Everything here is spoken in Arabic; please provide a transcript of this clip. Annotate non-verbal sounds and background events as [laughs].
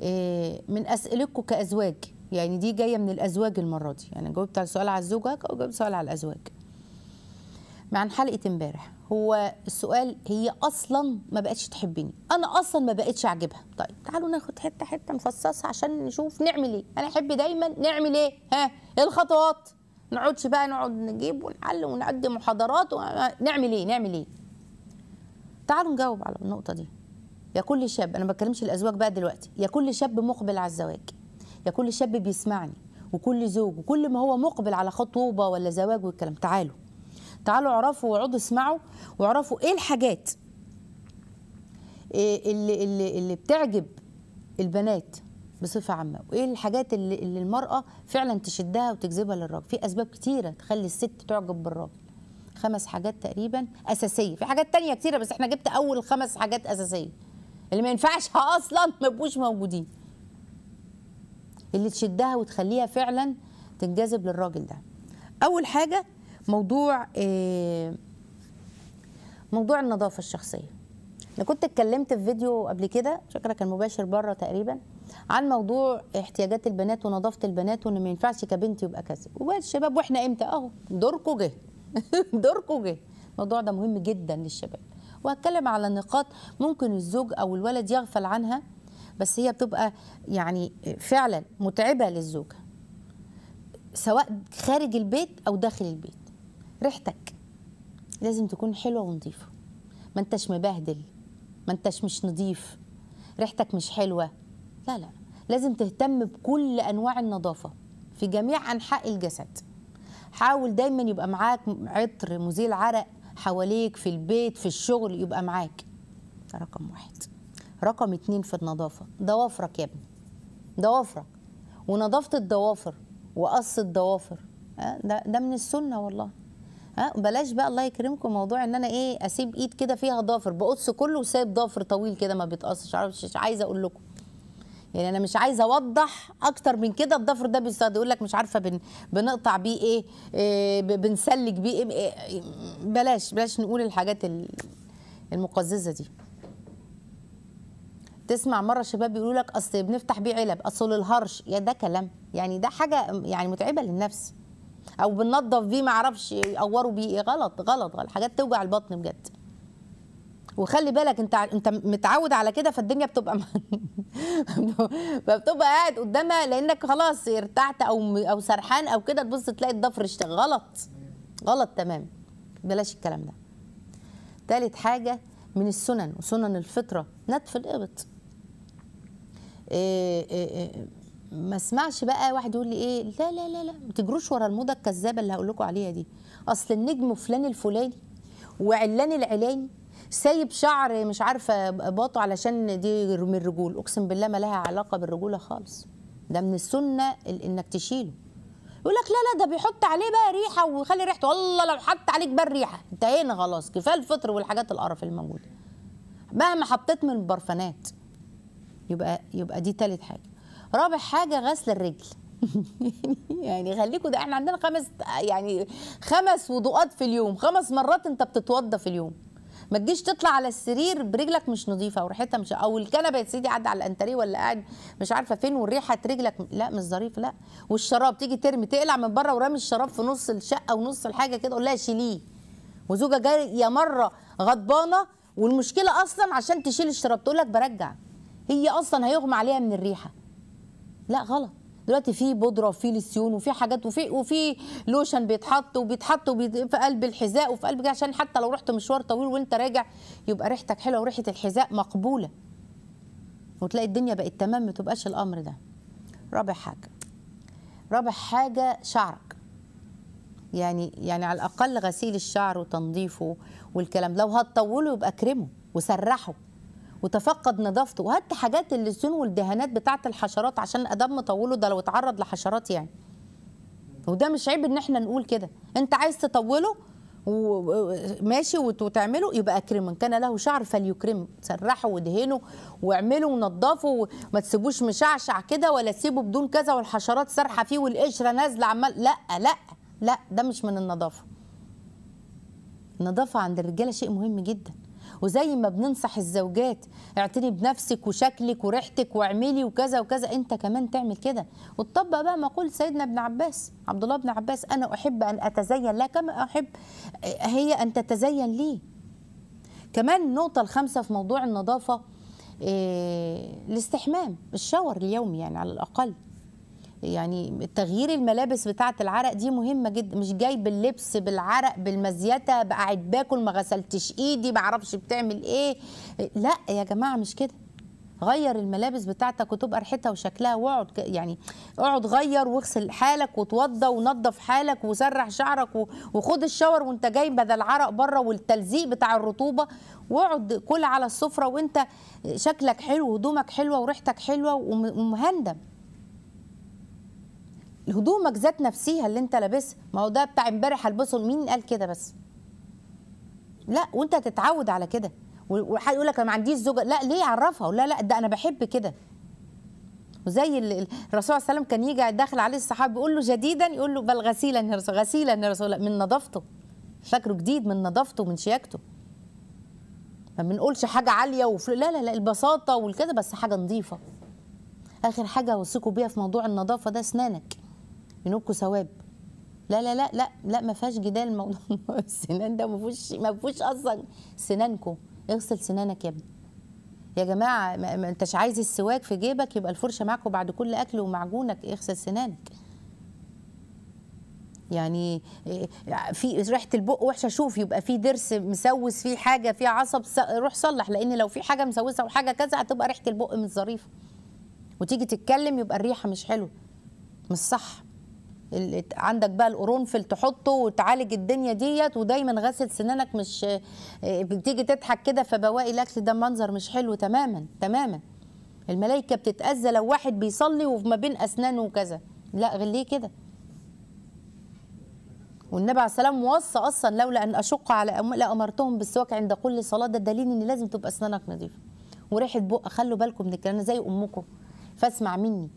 آه، من اسئلتكم كازواج يعني دي جايه من الازواج المره دي يعني جاوبت على سؤال على الزوجك او جاوبت سؤال على الازواج عن حلقه امبارح هو السؤال هي اصلا ما بقتش تحبني انا اصلا ما بقتش اعجبها طيب تعالوا ناخد حته حته مفصصه عشان نشوف نعمل ايه انا احب دايما نعمل ايه ها ايه الخطوات نقعدش بقى نقعد نجيب ونحل ونقدم محاضرات ونعمل ايه نعمل ايه تعالوا نجاوب على النقطه دي يا كل شاب انا ما بتكلمش الازواج بقى دلوقتي يا كل شاب مقبل على الزواج يا كل شاب بيسمعني وكل زوج وكل ما هو مقبل على خطوبه ولا زواج والكلام تعالوا تعالوا اعرفوا واقعدوا اسمعوا واعرفوا ايه الحاجات إيه اللي اللي اللي بتعجب البنات بصفه عامه وايه الحاجات اللي, اللي المراه فعلا تشدها وتجذبها للراجل في اسباب كتيره تخلي الست تعجب بالراجل خمس حاجات تقريبا اساسيه في حاجات تانية كتيره بس احنا جبت اول خمس حاجات اساسيه اللي ما ينفعش [laughs] اصلا ما يبقوش موجودين اللي تشدها وتخليها فعلا تنجذب للراجل ده اول حاجه موضوع آه، موضوع النظافه الشخصيه انا كنت اتكلمت في فيديو قبل كده شكرا كان مباشر بره تقريبا عن موضوع احتياجات البنات ونظافه البنات وان ما ينفعش كبنت يبقى كذا والشباب واحنا امتى اهو دوركم جه [laughs] دوركم جه الموضوع ده مهم جدا للشباب وهتكلم على نقاط ممكن الزوج او الولد يغفل عنها بس هي بتبقى يعني فعلا متعبه للزوج سواء خارج البيت او داخل البيت ريحتك لازم تكون حلوه ونظيفه ما انتش مبهدل ما انتش مش نظيف ريحتك مش حلوه لا لا لازم تهتم بكل انواع النظافه في جميع انحاء الجسد حاول دايما يبقى معاك عطر مزيل عرق حواليك في البيت في الشغل يبقى معاك رقم واحد رقم اتنين في النظافة ضوافرك يا ابني ضوافرك ونظافة الضوافر وقص الضوافر ده, ده من السنة والله ها بلاش بقى الله يكرمكم موضوع ان انا ايه اسيب ايد كده فيها ضافر بقص كله وسايب ضافر طويل كده ما بيتقصش عارف عايزه اقول لكم يعني انا مش عايزه اوضح اكتر من كده الضفر ده بيستخدم يقول لك مش عارفه بن بنقطع بيه ايه, إيه بنسلك بيه إيه،, إيه, بلاش بلاش نقول الحاجات المقززه دي تسمع مره شباب بيقولوا لك اصل بنفتح بيه علب اصل الهرش يا ده كلام يعني ده حاجه يعني متعبه للنفس او بننظف بيه ما اعرفش يقوروا بيه إيه. غلط غلط غلط حاجات توجع البطن بجد وخلي بالك انت انت متعود على كده فالدنيا بتبقى [laughs] فبتبقى قاعد قدامها لانك خلاص ارتحت او او سرحان او كده تبص تلاقي الضفر اشتغل غلط غلط تمام بلاش الكلام ده ثالث حاجه من السنن وسنن الفطره نتف الابط إيه إيه إيه ما اسمعش بقى واحد يقول لي ايه لا لا لا لا ما تجروش ورا الموضه الكذابه اللي هقول لكم عليها دي اصل النجم فلان الفلاني وعلان العلاني سايب شعر مش عارفه باطه علشان دي من الرجول اقسم بالله ما لها علاقه بالرجوله خالص ده من السنه انك تشيله يقول لك لا لا ده بيحط عليه بقى ريحه ويخلي ريحته والله لو حط عليك بقى الريحه انتهينا خلاص كفايه الفطر والحاجات القرف الموجوده مهما حطيت من برفانات يبقى يبقى دي تالت حاجه رابع حاجه غسل الرجل [laughs] يعني خليكم ده احنا عندنا خمس يعني خمس وضوءات في اليوم خمس مرات انت بتتوضى في اليوم ما تجيش تطلع على السرير برجلك مش نظيفه وريحتها مش او الكنبه يا سيدي قاعد على الانتريه ولا قاعد مش عارفه فين وريحه رجلك لا مش ظريف لا والشراب تيجي ترمي تقلع من بره ورامي الشراب في نص الشقه ونص الحاجه كده قول لها شيليه جاي جايه مره غضبانه والمشكله اصلا عشان تشيل الشراب تقول لك برجع هي اصلا هيغمى عليها من الريحه لا غلط دلوقتي في بودره وفي لسيون وفي حاجات وفي وفي لوشن بيتحط وبيتحط في قلب الحذاء وفي قلب عشان حتى لو رحت مشوار طويل وانت راجع يبقى ريحتك حلوه وريحه الحذاء مقبوله وتلاقي الدنيا بقت تمام ما تبقاش الامر ده رابع حاجه رابع حاجه شعرك يعني يعني على الاقل غسيل الشعر وتنظيفه والكلام لو هتطوله يبقى كرمه وسرحه وتفقد نظافته وهات حاجات اللزون والدهانات بتاعه الحشرات عشان ادم طوله ده لو اتعرض لحشرات يعني وده مش عيب ان احنا نقول كده انت عايز تطوله وماشي وتعمله يبقى اكرم من كان له شعر فليكرم سرحه ودهنه واعمله ونظفه وما تسيبوش مشعشع كده ولا تسيبه بدون كذا والحشرات سارحه فيه والقشره نازله عمال لا لا لا ده مش من النظافه النظافه عند الرجاله شيء مهم جدا وزي ما بننصح الزوجات اعتني بنفسك وشكلك وريحتك واعملي وكذا وكذا انت كمان تعمل كده وتطبق بقى مقول سيدنا ابن عباس عبد الله بن عباس انا احب ان اتزين لا كما احب هي ان تتزين لي كمان النقطه الخامسه في موضوع النظافه آه، الاستحمام الشاور اليومي يعني على الاقل يعني تغيير الملابس بتاعه العرق دي مهمه جدا مش جاي باللبس بالعرق بالمزيته بقعد باكل ما غسلتش ايدي ما اعرفش بتعمل ايه لا يا جماعه مش كده غير الملابس بتاعتك وتبقى ريحتها وشكلها واقعد يعني اقعد غير واغسل حالك وتوضى ونظف حالك وسرح شعرك وخد الشاور وانت جاي بدل عرق بره والتلزيق بتاع الرطوبه واقعد كل على السفره وانت شكلك حلو هدومك حلوه وريحتك حلوه ومهندم هدومك ذات نفسها اللي انت لابسها ما هو ده بتاع امبارح هلبسه مين قال كده بس لا وانت هتتعود على كده وحد يقول لك انا ما عنديش زوجه لا ليه عرفها لا لا ده انا بحب كده وزي الرسول صلى الله عليه وسلم كان يجي داخل عليه الصحابه بيقول له جديدا يقول له بل غسيلا يا رسول غسيلا يا رسول من نظافته فاكره جديد من نظافته من شياكته ما بنقولش حاجه عاليه وفل... لا لا لا البساطه والكده بس حاجه نظيفه اخر حاجه اوصيكم بيها في موضوع النظافه ده اسنانك منكم ثواب لا لا لا لا لا ما فيهاش جدال موضوع السنان ده ما فيهوش ما فيهوش اصلا سنانكم اغسل سنانك يا ابني يا جماعه ما انتش عايز السواك في جيبك يبقى الفرشه معاك بعد كل اكل ومعجونك اغسل سنانك يعني إيه، في ريحه البق وحشه شوف يبقى في درس مسوس في حاجه في عصب روح صلح لان لو في حاجه مسوسه وحاجه كذا هتبقى ريحه البق مش ظريفه وتيجي تتكلم يبقى الريحه مش حلوه مش صح عندك بقى القرنفل تحطه وتعالج الدنيا ديت ودايما غسل سنانك مش آه، بتيجي تضحك كده فبواقي الاكل ده منظر مش حلو تماما تماما الملائكه بتتاذى لو واحد بيصلي وما بين اسنانه وكذا لا غير ليه كده والنبي عليه السلام وصى اصلا لولا ان اشق على أم... لامرتهم بالسواك عند كل صلاه ده دليل ان لازم تبقى اسنانك نظيفه وريحه بق خلوا بالكم من الكلام زي امكم فاسمع مني